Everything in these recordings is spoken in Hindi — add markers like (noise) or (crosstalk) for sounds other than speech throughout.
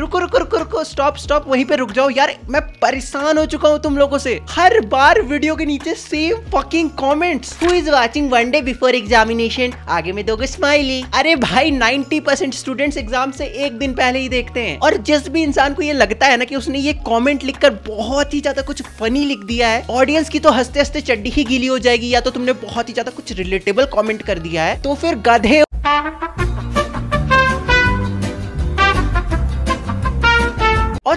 रुको रुको रुको रुको स्टॉप स्टॉप वहीं पे रुक जाओ यार मैं परेशान हो चुका हूँ तुम लोगों से हर बार वीडियो के नीचे same fucking comments who is watching one day before examination आगे में दोगे स्माइली अरे भाई 90 परसेंट स्टूडेंट एग्जाम से एक दिन पहले ही देखते हैं और जिस भी इंसान को ये लगता है ना कि उसने ये कॉमेंट लिखकर बहुत ही ज्यादा कुछ फनी लिख दिया है ऑडियंस की तो हंसते हंसते चड्डी ही गीली हो जाएगी या तो तुमने बहुत ही ज्यादा कुछ रिलेटेबल कॉमेंट कर दिया है तो फिर गधे Ha ha ha.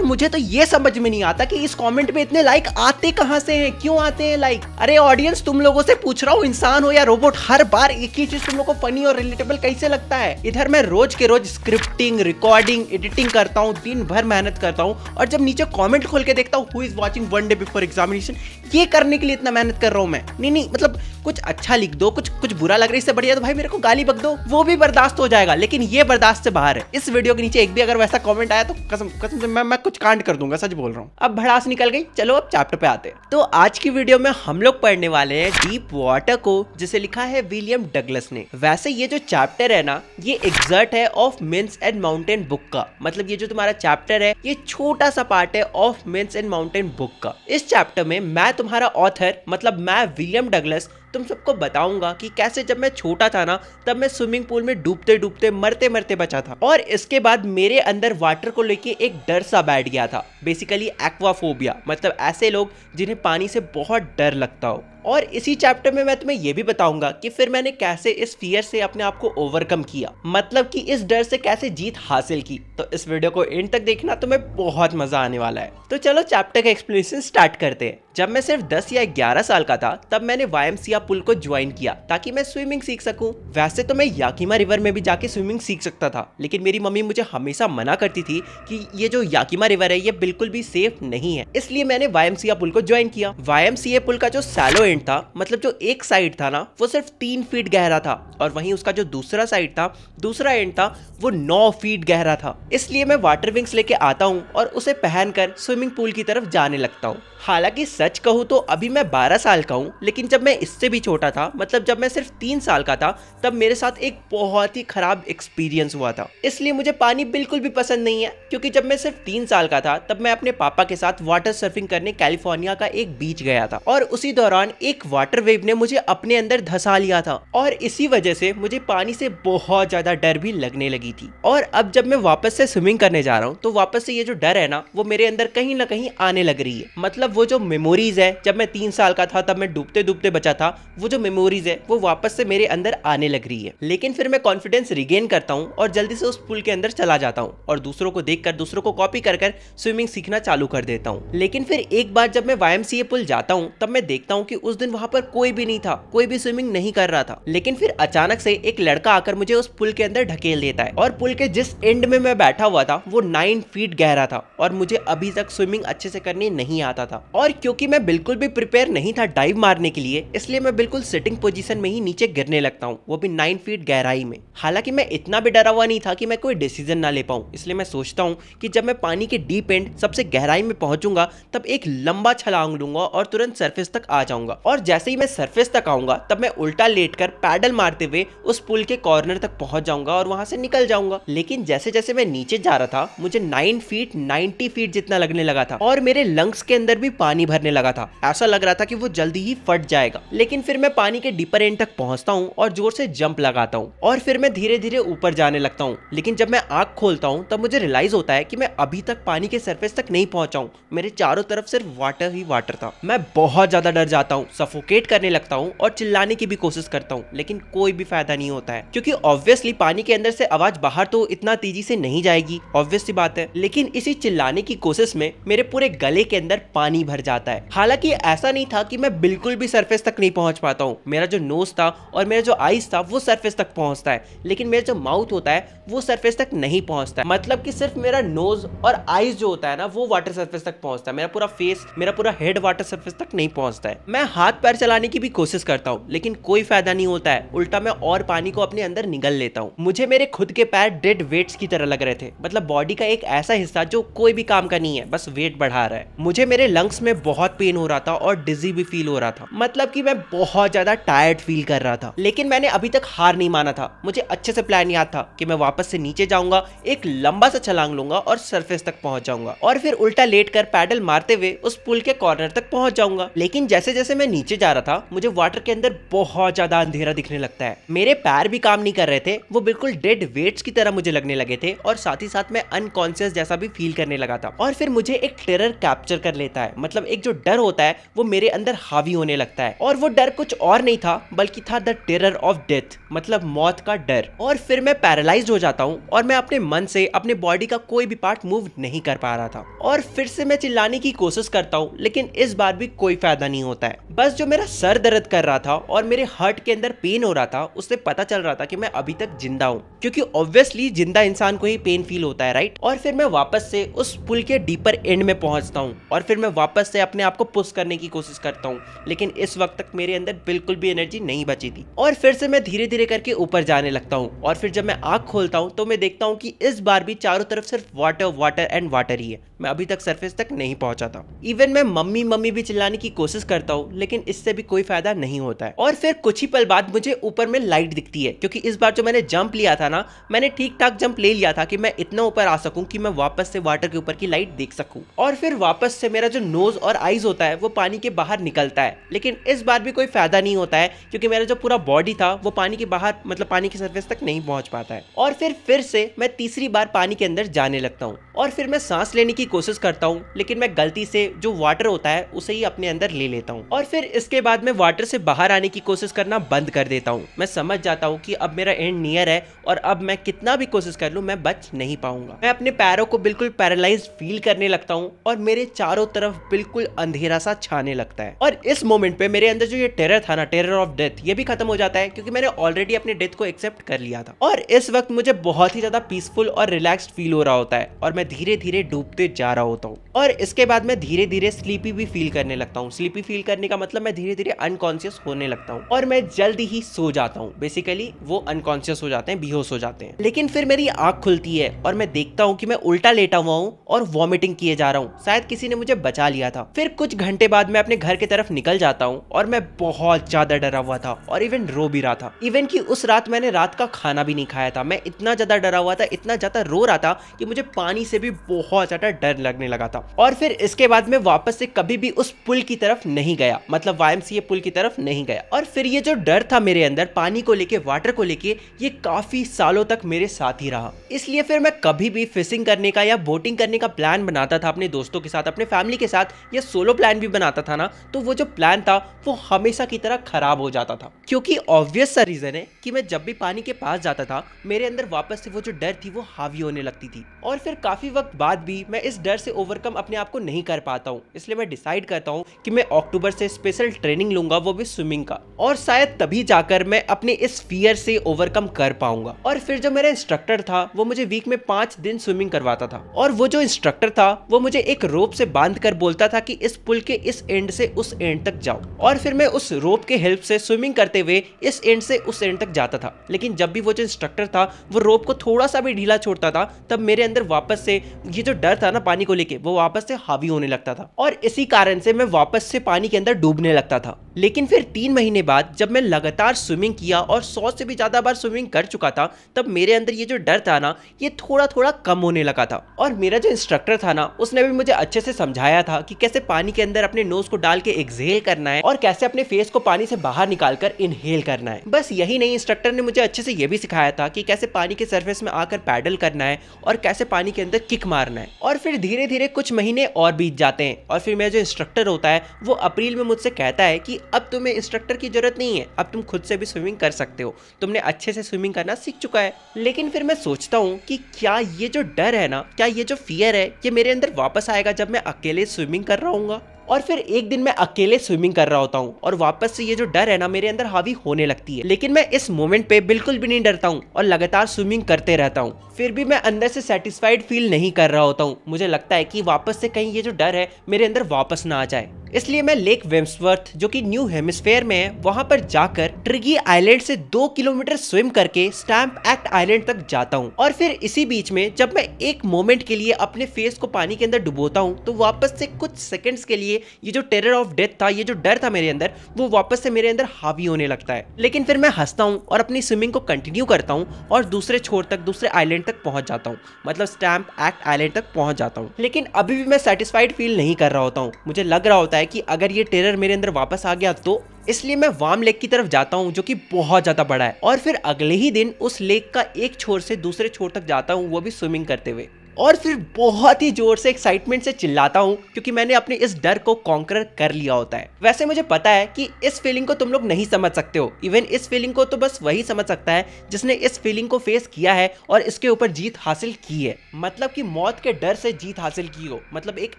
यार मुझे तो ये समझ में नहीं आता कि इस कमेंट में इतने लाइक आते कहाँ से हैं क्यों आते हैं लाइक अरे ऑडियंस तुम लोगों से पूछ रहा हूँ इंसान हो या रोबोट हर बार एक ही चीज तुम लोगों को फनी और रिलेटेबल कैसे लगता है इधर मैं रोज के रोज स्क्रिप्टिंग रिकॉर्डिंग एडिटिंग करता हूँ दिन भर मेहनत करता हूँ और जब नीचे कॉमेंट खोल के देखता हूँ who is watching one day before examination ये करने के लिए इतना मेहनत कर रहा हूँ मैं नहीं नहीं मतलब कुछ अच्छा लिख दो कुछ कुछ बुरा लग रहा है इससे बढ़िया तो भाई मेरे को गाली बक दो वो भी बर्दाश्त हो जाएगा लेकिन ये बर्दाश्त से बाहर है इस वीडियो के नीचे एक भी अगर वैसा कॉमेंट आया तो कसम कसम से मैं मैं कुछ कांड कर दूंगा सच बोल रहा हूँ अब भड़ास निकल गई चलो अब चैप्टर पे आते तो आज की वीडियो में हम लोग पढ़ने वाले हैं डीप वाटर को जिसे लिखा है विलियम डगलस ने वैसे ये जो चैप्टर है ना ये एग्जर्ट है of men's and mountain book का मतलब ये जो तुम्हारा चैप्टर है ये छोटा सा पार्ट है of men's and mountain book का इस चैप्टर में मैं तुम्हारा ऑथर मतलब मैं विलियम डगलस तुम सबको बताऊंगा कि कैसे जब मैं छोटा था ना तब मैं स्विमिंग पूल में डूबते डूबते मरते मरते बचा था और इसके बाद मेरे अंदर वाटर को लेके एक डर सा बैठ गया था बेसिकली एक्वाफोबिया मतलब ऐसे लोग जिन्हें पानी से बहुत डर लगता हो और इसी चैप्टर में मैं तुम्हें यह भी बताऊंगा कि फिर मैंने कैसे इस फियर से अपने आप को ओवरकम किया मतलब कि इस डर से कैसे जीत हासिल की तो इस वीडियो को एंड तक देखना तुम्हें बहुत मजा आने वाला है तो चलो चैप्टर का एक्सप्लेनेशन स्टार्ट करते हैं जब मैं सिर्फ 10 या 11 साल का था तब मैंने वाई पुल को ज्वाइन किया ताकि मैं स्विमिंग सीख सकूं वैसे तो मैं याकिमा रिवर में भी जाके स्विमिंग सीख सकता था लेकिन मेरी मम्मी मुझे हमेशा मना करती थी कि ये जो याकिमा रिवर है ये बिल्कुल भी सेफ नहीं है इसलिए मैंने वाई पुल को ज्वाइन किया वाई पुल का जो सैलो पॉइंट था मतलब जो एक साइड था ना वो सिर्फ तीन फीट गहरा था और वहीं उसका जो दूसरा साइड था दूसरा एंड था वो नौ फीट गहरा था इसलिए मैं वाटर विंग्स लेके आता हूँ और उसे पहनकर स्विमिंग पूल की तरफ जाने लगता हूँ हालांकि सच कहूँ तो अभी मैं 12 साल का हूँ लेकिन जब मैं इससे भी छोटा था मतलब जब मैं सिर्फ तीन साल का था तब मेरे साथ एक बहुत ही खराब एक्सपीरियंस हुआ था इसलिए मुझे पानी बिल्कुल भी पसंद नहीं है क्योंकि जब मैं सिर्फ तीन साल का था तब मैं अपने पापा के साथ वाटर सर्फिंग करने कैलिफोर्निया का एक बीच गया था और उसी दौरान एक वाटर वेव ने मुझे अपने अंदर धसा लिया था और इसी वजह से मुझे पानी से बहुत ज़्यादा डर भी लगने लगी थी और अब जब मैं वापस से स्विमिंग करने जा रहा हूँ तो वापस से ये जो डर है ना वो मेरे अंदर कहीं ना कहीं आने लग रही है मतलब वो जो मेमोरीज है जब मैं तीन साल का था तब मैं डूबते डूबते बचा था वो जो मेमोरीज है वो वापस से मेरे अंदर आने लग रही है लेकिन फिर मैं कॉन्फिडेंस रिगेन करता हूँ और जल्दी से उस पुल के अंदर चला जाता हूँ और दूसरों को देख दूसरों को कॉपी कर स्विमिंग सीखना चालू कर देता हूँ लेकिन फिर एक बार जब मैं वाई पुल जाता हूँ तब मैं देखता हूँ की उस दिन वहाँ पर कोई भी नहीं था कोई भी स्विमिंग नहीं कर रहा था लेकिन फिर अचानक से एक लड़का आकर मुझे उस पुल के अंदर ढकेल देता है और पुल के जिस एंड में मैं बैठा हुआ था वो नाइन फीट गहरा था और मुझे अभी तक स्विमिंग अच्छे से करनी नहीं आता था और क्योंकि मैं बिल्कुल भी प्रिपेयर नहीं था डाइव मारने के लिए इसलिए मैं बिल्कुल सिटिंग पोजिशन में ही नीचे गिरने लगता हूँ वो भी नाइन फीट गहराई में हालांकि मैं इतना भी डरा हुआ नहीं था कि मैं कोई डिसीजन ना ले पाऊँ इसलिए मैं सोचता हूँ कि जब मैं पानी के डीप एंड सबसे गहराई में पहुंचूंगा तब एक लंबा छलांग लूंगा और तुरंत सरफेस तक आ जाऊंगा और जैसे ही मैं सरफेस तक आऊँगा तब मैं उल्टा लेट कर पैडल मारते हुए उस पुल के कॉर्नर तक पहुँच जाऊंगा और वहाँ से निकल जाऊंगा लेकिन जैसे जैसे मैं नीचे जा रहा था मुझे नाइन फीट नाइन्टी फीट जितना लगने लगा था और मेरे लंग्स के अंदर भी पानी भरने लगा था ऐसा लग रहा था की वो जल्दी ही फट जाएगा लेकिन फिर मैं पानी के डीपर एंड तक पहुँचता हूँ और जोर से जंप लगाता हूँ और फिर मैं धीरे धीरे ऊपर जाने लगता हूँ लेकिन जब मैं आँख खोलता हूँ तब मुझे रियलाइज होता है की मैं अभी तक पानी के सर्फेस तक नहीं पहुँचाऊँ मेरे चारों तरफ सिर्फ वाटर ही वाटर था मैं बहुत ज्यादा डर जाता हूँ सफोकेट करने लगता हूँ और चिल्लाने की भी कोशिश करता हूँ लेकिन कोई भी फायदा नहीं होता है क्योंकि ऑब्वियसली पानी के अंदर से आवाज बाहर तो इतना तेजी से नहीं जाएगी ऑब्वियस सी बात है लेकिन इसी चिल्लाने की कोशिश में मेरे पूरे गले के अंदर पानी भर जाता है हालांकि ऐसा नहीं था कि मैं बिल्कुल भी सरफेस तक नहीं पहुंच पाता हूँ मेरा जो नोज था और मेरा जो आइस था वो सरफेस तक पहुंचता है लेकिन मेरा जो माउथ होता है वो सरफेस तक नहीं पहुंचता मतलब कि सिर्फ मेरा नोज और आईज जो होता है ना वो वाटर सरफेस तक पहुंचता है मेरा पूरा फेस मेरा पूरा हेड वाटर सरफेस तक नहीं पहुंचता है मैं हाथ पैर चलाने की भी कोशिश करता हूँ लेकिन कोई फायदा नहीं होता है उल्टा मैं और पानी को अपने अंदर निगल लेता हूँ मुझे मेरे खुद के पैर डेड वेट्स की तरह लग रहे थे मतलब बॉडी का एक ऐसा हिस्सा जो कोई भी काम का नहीं है बस वेट बढ़ा रहा है मुझे मेरे लंग्स में बहुत पेन हो रहा था और डिजी भी फील हो रहा था मतलब की मैं बहुत ज्यादा टायर्ड फील कर रहा था लेकिन मैंने अभी तक हार नहीं माना था मुझे अच्छे से प्लान याद था की मैं वापस से नीचे जाऊंगा एक लंबा सा छलांग लूंगा और सरफेस तक पहुंच जाऊंगा और फिर उल्टा लेट कर पैडल मारते हुए उस पुल के कॉर्नर तक पहुंच जाऊंगा लेकिन जैसे जैसे मैं नीचे जा रहा था मुझे वाटर के अंदर बहुत ज़्यादा अंधेरा दिखने लगता है मेरे पैर भी काम नहीं कर रहे थे वो बिल्कुल डेड वेट्स की तरह मुझे लगने लगे थे और साथ ही साथ मैं अनकॉन्सियस जैसा भी फील करने लगा था और फिर मुझे एक टेरर कैप्चर कर लेता है मतलब एक जो डर होता है वो मेरे अंदर हावी होने लगता है और वो डर कुछ और नहीं था बल्कि था द टेरर ऑफ डेथ मतलब मौत का डर और फिर मैं पैरालाइज हो जाता हूँ और मैं अपने मन से अपने बॉडी का कोई भी पार्ट मूव नहीं कर पा रहा था और फिर से मैं चिल्लाने की कोशिश करता हूँ लेकिन इस बार भी कोई फायदा नहीं होता है बस जो मेरा सर दर्द कर रहा था और मेरे हार्ट के अंदर पेन हो रहा था उससे पता चल रहा था कि मैं अभी तक जिंदा हूँ क्योंकि ऑब्वियसली जिंदा इंसान को ही पेन फील होता है राइट और फिर मैं वापस से उस पुल के डीपर एंड में पहुंचता हूँ और फिर मैं वापस से अपने आप को पुश करने की कोशिश करता हूँ लेकिन इस वक्त तक मेरे अंदर बिल्कुल भी एनर्जी नहीं बची थी और फिर से मैं धीरे धीरे करके ऊपर जाने लगता हूँ और फिर जब मैं आँख खोलता हूँ तो मैं देखता हूँ की इस बार भी चारों तरफ सिर्फ वाटर वाटर एंड वाटर ही है मैं अभी तक सर्फेस तक नहीं पहुंचा था इवन मैं मम्मी मम्मी भी चिल्लाने की कोशिश करता हूँ लेकिन इससे भी कोई फायदा नहीं होता है और फिर कुछ ही पल बाद मुझे ऊपर में लाइट दिखती है क्योंकि इस बार जो मैंने जंप लिया था ना मैंने ठीक ठाक जंप ले लिया था कि मैं इतना ऊपर आ सकूं कि मैं वापस से वाटर के ऊपर की लाइट देख सकूं और फिर वापस से मेरा जो नोज और आईज होता है वो पानी के बाहर निकलता है लेकिन इस बार भी कोई फायदा नहीं होता है क्योंकि मेरा जो पूरा बॉडी था वो पानी के बाहर मतलब पानी की सर्फेस तक नहीं पहुंच पाता है और फिर फिर से मैं तीसरी बार पानी के अंदर जाने लगता हूँ और फिर मैं सांस लेने की कोशिश करता हूँ लेकिन मैं गलती से जो वाटर होता है उसे ही अपने अंदर ले लेता हूँ और फिर इसके बाद मैं वाटर से बाहर आने की कोशिश करना बंद कर देता हूँ मैं समझ जाता हूँ कि अब मेरा एंड नियर है और अब मैं कितना भी कोशिश कर लूँ मैं बच नहीं पाऊंगा मैं अपने पैरों को बिल्कुल पैरालाइज फील करने लगता हूँ और मेरे चारों तरफ बिल्कुल अंधेरा सा छाने लगता है और इस मोमेंट पे मेरे अंदर जो ये टेरर था ना टेरर ऑफ डेथ ये भी खत्म हो जाता है क्योंकि मैंने ऑलरेडी अपने डेथ को एक्सेप्ट कर लिया था और इस वक्त मुझे बहुत ही ज्यादा पीसफुल और रिलैक्स्ड फील हो रहा होता है और मैं धीरे धीरे डूबते जा रहा होता हूँ और इसके बाद मैं धीरे धीरे स्लीपी भी फील करने लगता हूँ स्लीपी फील करने का मतलब मैं धीरे धीरे अनकॉन्सियस होने लगता हूँ और मैं जल्दी ही सो जाता हूँ बेसिकली वो अनकॉन्सियस हो जाते हैं बेहोश हो जाते हैं लेकिन फिर मेरी आँख खुलती है और मैं देखता हूँ कि मैं उल्टा लेटा हुआ हूँ और वॉमिटिंग किए जा रहा हूँ शायद किसी ने मुझे बचा लिया था फिर कुछ घंटे बाद मैं अपने घर की तरफ निकल जाता हूँ और मैं बहुत ज्यादा डरा हुआ था और इवन रो भी रहा था इवन की उस रात मैंने रात का खाना भी नहीं खाया था मैं इतना ज्यादा डरा हुआ था इतना ज्यादा रो रहा था कि मुझे पानी से भी बहुत ज्यादा डर लगने लगा था और फिर इसके बाद मैं वापस से कभी भी उस पुल की तरफ नहीं गया मतलब वाई पुल की तरफ नहीं गया और फिर ये जो डर था मेरे अंदर पानी को लेके वाटर को लेके ये काफ़ी सालों तक मेरे साथ ही रहा इसलिए फिर मैं कभी भी फिशिंग करने का या बोटिंग करने का प्लान बनाता था अपने दोस्तों के साथ अपने फैमिली के साथ या सोलो प्लान भी बनाता था ना तो वो जो प्लान था वो हमेशा की तरह ख़राब हो जाता था क्योंकि ऑब्वियस सा रीज़न है कि मैं जब भी पानी के पास जाता था मेरे अंदर वापस से वो जो डर थी वो हावी होने लगती थी और फिर काफ़ी वक्त बाद भी मैं इस डर से ओवरकम अपने आप को नहीं कर पाता हूँ इसलिए मैं डिसाइड करता हूँ कि मैं अक्टूबर से स्पेशल ट्रेनिंग लूंगा वो भी स्विमिंग का और शायद तभी जाकर मैं अपने इस फियर से ओवरकम कर पाऊंगा और फिर जो मेरा इंस्ट्रक्टर था वो मुझे वीक में पांच दिन स्विमिंग करवाता था और वो जो इंस्ट्रक्टर था वो मुझे एक रोप से बांध कर बोलता था कि इस पुल के इस एंड से उस एंड तक जाओ और फिर मैं उस रोप के हेल्प से स्विमिंग करते हुए इस एंड से उस एंड तक जाता था लेकिन जब भी वो जो इंस्ट्रक्टर था वो रोप को थोड़ा सा भी ढीला छोड़ता था तब मेरे अंदर वापस से ये जो डर था ना पानी को लेके वो वापस से हावी होने लगता था और इसी कारण से मैं वापस से पानी के अंदर डूब डूबने लगता था लेकिन फिर तीन महीने बाद जब मैं लगातार स्विमिंग किया और सौ से भी ज़्यादा बार स्विमिंग कर चुका था तब मेरे अंदर ये जो डर था ना ये थोड़ा थोड़ा कम होने लगा था और मेरा जो इंस्ट्रक्टर था ना उसने भी मुझे अच्छे से समझाया था कि कैसे पानी के अंदर अपने नोज को डाल के एक्सहेल करना है और कैसे अपने फेस को पानी से बाहर निकाल कर इनहेल करना है बस यही नहीं इंस्ट्रक्टर ने मुझे अच्छे से ये भी सिखाया था कि कैसे पानी के सर्फेस में आकर पैडल करना है और कैसे पानी के अंदर किक मारना है और फिर धीरे धीरे कुछ महीने और बीत जाते हैं और फिर मेरा जो इंस्ट्रक्टर होता है वो अप्रैल में से कहता है कि अब तुम्हें इंस्ट्रक्टर की ज़रूरत नहीं है अब तुम खुद से भी स्विमिंग कर सकते हो तुमने अच्छे से स्विमिंग करना सीख चुका है लेकिन फिर मैं सोचता हूँ कि क्या ये जो डर है ना क्या ये जो फियर है ये मेरे अंदर वापस आएगा जब मैं अकेले स्विमिंग कर रहा हूँ और फिर एक दिन मैं अकेले स्विमिंग कर रहा होता हूँ और वापस से ये जो डर है ना मेरे अंदर हावी होने लगती है लेकिन मैं इस मोमेंट पे बिल्कुल भी नहीं डरता हूँ और लगातार स्विमिंग करते रहता हूँ फिर भी मैं अंदर से सेटिस्फाइड फील नहीं कर रहा होता हूँ मुझे लगता है कि वापस से कहीं ये जो डर है मेरे अंदर वापस ना आ जाए इसलिए मैं लेक वेम्सवर्थ जो कि न्यू हेमिस्फेयर में है वहां पर जाकर ट्रिगी आइलैंड से दो किलोमीटर स्विम करके स्टैम्प एक्ट आइलैंड तक जाता हूँ और फिर इसी बीच में जब मैं एक मोमेंट के लिए अपने फेस को पानी के अंदर डुबोता हूँ तो वापस से कुछ सेकेंड्स के लिए ये जो टेरर ऑफ डेथ था ये जो डर था मेरे अंदर वो वापस से मेरे अंदर हावी होने लगता है लेकिन फिर मैं हंसता हूँ और अपनी स्विमिंग को कंटिन्यू करता हूँ और दूसरे छोर तक दूसरे आइलैंड तक पहुंच जाता हूँ मतलब स्टैम्प एक्ट आइलैंड तक पहुंच जाता हूँ लेकिन अभी भी मैं सेटिस्फाइड फील नहीं कर रहा होता हूँ मुझे लग रहा होता है है कि अगर ये टेरर मेरे अंदर वापस आ गया तो इसलिए मैं वाम लेक की तरफ जाता हूँ जो कि बहुत ज़्यादा बड़ा है और फिर अगले ही दिन उस लेक का एक छोर से दूसरे छोर तक जाता हूँ वो भी स्विमिंग करते हुए और फिर बहुत ही जोर से एक्साइटमेंट से चिल्लाता हूँ क्योंकि मैंने अपने इस डर को कॉन्कर कर लिया होता है वैसे मुझे पता है कि इस फीलिंग को तुम लोग नहीं समझ सकते हो इवन इस फीलिंग को तो बस वही समझ सकता है जिसने इस फीलिंग को फेस किया है और इसके ऊपर जीत हासिल की है मतलब कि मौत के डर से जीत हासिल की हो मतलब एक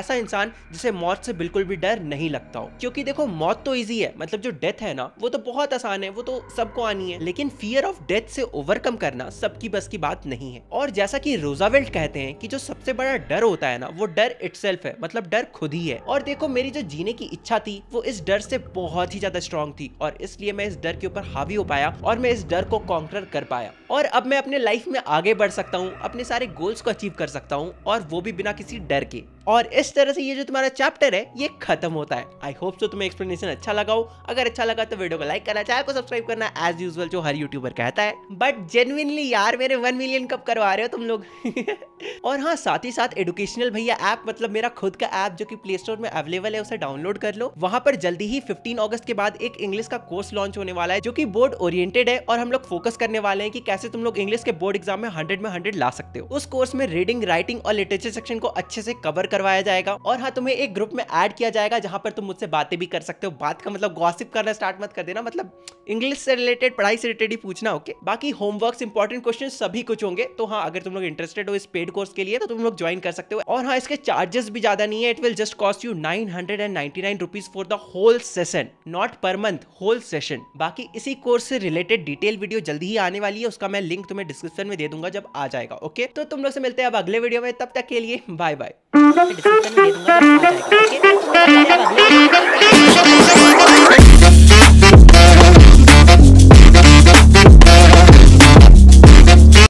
ऐसा इंसान जिसे मौत से बिल्कुल भी डर नहीं लगता हो क्योंकि देखो मौत तो ईजी है मतलब जो डेथ है ना वो तो बहुत आसान है वो तो सबको आनी है लेकिन फियर ऑफ डेथ से ओवरकम करना सबकी बस की बात नहीं है और जैसा की रोजावेल्ट कहते हैं हैं कि जो सबसे बड़ा डर होता है ना वो डर इट है मतलब डर खुद ही है और देखो मेरी जो जीने की इच्छा थी वो इस डर से बहुत ही ज्यादा स्ट्रांग थी और इसलिए मैं इस डर के ऊपर हावी हो पाया और मैं इस डर को कॉन्कर कर पाया और अब मैं अपने लाइफ में आगे बढ़ सकता हूँ अपने सारे गोल्स को अचीव कर सकता हूँ और वो भी बिना किसी डर के और इस तरह से ये जो तुम्हारा चैप्टर है ये खत्म होता है आई होप सो तुम्हें एक्सप्लेनेशन अच्छा लगा हो अगर अच्छा लगा तो वीडियो को लाइक करना चैनल को सब्सक्राइब करना एज यूजल जो हर यूट्यूबर कहता है बट जेनुअनली यार मेरे वन मिलियन कब करवा रहे हो तुम लोग (laughs) और हाँ साथ ही साथ एडुकेशनल भैया ऐप मतलब मेरा खुद का ऐप जो कि प्ले स्टोर में अवेलेबल है उसे डाउनलोड कर लो वहाँ पर जल्दी ही 15 अगस्त के बाद एक इंग्लिश का कोर्स लॉन्च होने वाला है जो कि बोर्ड ओरिएंटेड है और हम लोग फोकस करने वाले हैं कि कैसे तुम लोग इंग्लिश के बोर्ड एग्जाम में हंड्रेड में हंड्रेड ला सकते हो उस कोर्स में रीडिंग राइटिंग और लिटरेचर सेक्शन को अच्छे से कवर कर करवाया जाएगा और हाँ तुम्हें एक ग्रुप में ऐड किया जाएगा जहां पर तुम मुझसे बातें भी कर सकते हो बात का मतलब गॉसिप करना स्टार्ट मत कर देना मतलब इंग्लिश से रिलेटेड पढ़ाई से रिलेटेड ही पूछना ओके बाकी होमवर्क इंपॉर्टेंट क्वेश्चन सभी कुछ होंगे तो हाँ अगर तुम लोग इंटरेस्टेड हो इस पेड कोर्स के लिए तो तुम लोग ज्वाइन कर सकते हो और हाँ इसके चार्जेस भी ज्यादा नहीं है it will just cost you nine hundred and ninety nine rupees for the whole session not पर मंथ होल सेशन बाकी इसी कोर्स से रिलेटेड डिटेल वीडियो जल्दी ही आने वाली है उसका मैं लिंक तुम्हें डिस्क्रिप्शन में दे दूंगा जब आ जाएगा ओके तो तुम लोग से मिलते हैं अब अगले वीडियो में तब तक के लिए बाय बाय डिस्क्रिप्शन में दे दूंगा